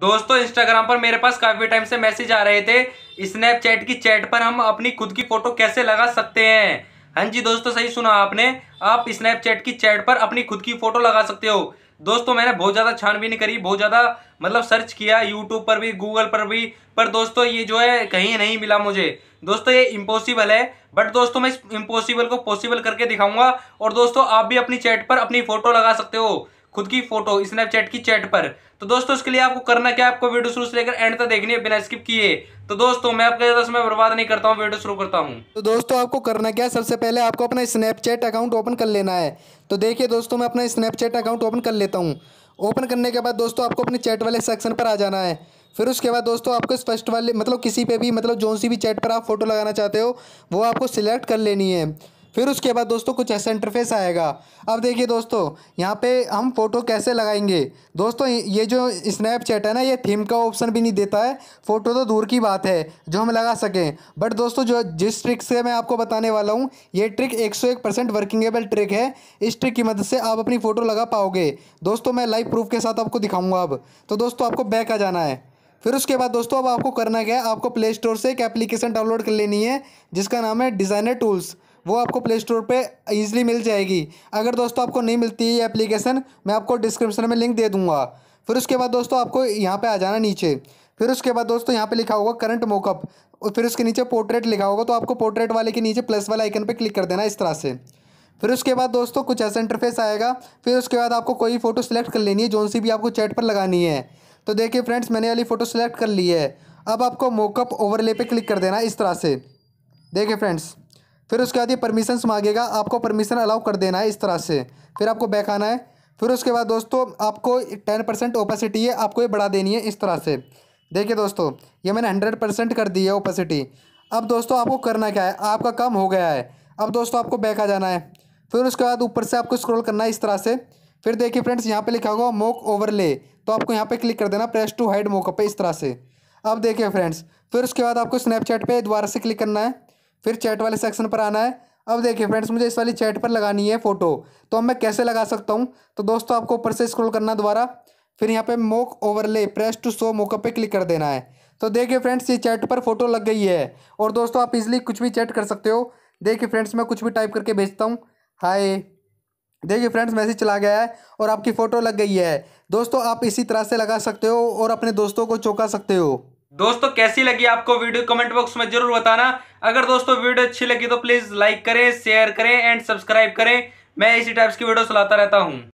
दोस्तों इंस्टाग्राम पर मेरे पास काफ़ी टाइम से मैसेज आ रहे थे स्नैपचैट की चैट पर हम अपनी खुद की फ़ोटो कैसे लगा सकते हैं हाँ जी दोस्तों सही सुना आपने आप स्नैपचैट की चैट पर अपनी खुद की फ़ोटो लगा सकते हो दोस्तों मैंने बहुत ज़्यादा छानबीन करी बहुत ज़्यादा मतलब सर्च किया यूट्यूब पर भी गूगल पर भी पर दोस्तों ये जो है कहीं नहीं मिला मुझे दोस्तों ये इम्पॉसिबल है बट दोस्तों मैं इस इम्पॉसिबल को पॉसिबल करके दिखाऊंगा और दोस्तों आप भी अपनी चैट पर अपनी फ़ोटो लगा सकते हो खुद की फोटो स्नैपचैट की चैट पर तो दोस्तों उसके लिए आपको करना क्या आपको वीडियो शुरू से लेकर एंड तक देखनी है बिना स्किप किए तो दोस्तों मैं आपका ज़्यादा समय बर्बाद नहीं करता हूँ वीडियो शुरू करता हूँ तो दोस्तों आपको करना क्या सबसे पहले आपको अपना स्नैपचैट अकाउंट ओपन कर लेना है तो देखिए दोस्तों मैं अपना स्नैपचैट अकाउंट ओपन कर लेता हूँ ओपन करने के बाद दोस्तों आपको अपने चैट वाले सेक्शन पर आ जाना है फिर उसके बाद दोस्तों आपको इस फर्स्ट वाले मतलब किसी पे भी मतलब जो सी भी चैट पर आप फोटो लगाना चाहते हो वो आपको सिलेक्ट कर लेनी है फिर उसके बाद दोस्तों कुछ ऐसा इंटरफेस आएगा अब देखिए दोस्तों यहाँ पे हम फ़ोटो कैसे लगाएंगे दोस्तों ये जो स्नैपचैट है ना ये थीम का ऑप्शन भी नहीं देता है फ़ोटो तो दूर की बात है जो हम लगा सकें बट दोस्तों जो जिस ट्रिक से मैं आपको बताने वाला हूँ ये ट्रिक एक सौ एक परसेंट वर्किंगेबल ट्रिक है इस ट्रिक की मदद से आप अपनी फ़ोटो लगा पाओगे दोस्तों मैं लाइव प्रूफ के साथ आपको दिखाऊँगा अब तो दोस्तों आपको बैक आ जाना है फिर उसके बाद दोस्तों अब आपको करना क्या है आपको प्ले स्टोर से एक एप्लीकेशन डाउनलोड कर लेनी है जिसका नाम है डिज़ाइनर टूल्स वो आपको प्ले स्टोर पर ईजिली मिल जाएगी अगर दोस्तों आपको नहीं मिलती ये एप्लीकेशन मैं आपको डिस्क्रिप्शन में लिंक दे दूँगा फिर उसके बाद दोस्तों आपको यहाँ पर आ जाना नीचे फिर उसके बाद दोस्तों यहाँ पे लिखा होगा करंट मोकअप और फिर उसके नीचे पोर्ट्रेट लिखा होगा तो आपको पोर्ट्रेट वाले के नीचे प्लस वाला आइकन पे क्लिक कर देना इस तरह से फिर उसके बाद दोस्तों कुछ ऐसा इंटरफेस आएगा फिर उसके बाद आपको कोई फ़ोटो सेलेक्ट कर लेनी है जोन सी भी आपको चैट पर लगानी है तो देखिए फ्रेंड्स मैंने वाली फ़ोटो सेलेक्ट कर ली है अब आपको मोकअप ओवरले पर क्लिक कर देना इस तरह से देखिए फ्रेंड्स फिर उसके बाद ये परमिशंस मांगेगा आपको परमिशन अलाउ कर देना है इस तरह से फिर आपको बैक आना है फिर उसके बाद दोस्तों आपको टेन परसेंट ओपेसिटी है आपको ये बढ़ा देनी है इस तरह से देखिए दोस्तों ये मैंने हंड्रेड परसेंट कर दी है ओपेसिटी अब दोस्तों आपको करना क्या है आपका काम हो गया है अब दोस्तों आपको बैक आ जाना है फिर उसके बाद ऊपर से आपको स्क्रोल करना है इस तरह से फिर देखिए फ्रेंड्स यहाँ पर लिखा होगा मोक ओवरले तो आपको यहाँ पर क्लिक कर देना प्रेस टू हाइड मोकअप पे इस तरह से अब देखिए फ्रेंड्स फिर उसके बाद आपको स्नैपचैट पर दोबारा से क्लिक करना है फिर चैट वाले सेक्शन पर आना है अब देखिए फ्रेंड्स मुझे इस वाली चैट पर लगानी है फ़ोटो तो अब मैं कैसे लगा सकता हूँ तो दोस्तों आपको ऊपर से स्क्रॉल करना दोबारा फिर यहाँ पे mock overlay press to show mockup पे क्लिक कर देना है तो देखिए फ्रेंड्स ये चैट पर फोटो लग गई है और दोस्तों आप इजिली कुछ भी चैट कर सकते हो देखिए फ्रेंड्स मैं कुछ भी टाइप करके भेजता हूँ हाय देखिए फ्रेंड्स मैसेज चला गया है और आपकी फ़ोटो लग गई है दोस्तों आप इसी तरह से लगा सकते हो और अपने दोस्तों को चौंका सकते हो दोस्तों कैसी लगी आपको वीडियो कमेंट बॉक्स में जरूर बताना अगर दोस्तों वीडियो अच्छी लगी तो प्लीज लाइक करें शेयर करें एंड सब्सक्राइब करें मैं इसी टाइप्स की वीडियो चलाता रहता हूं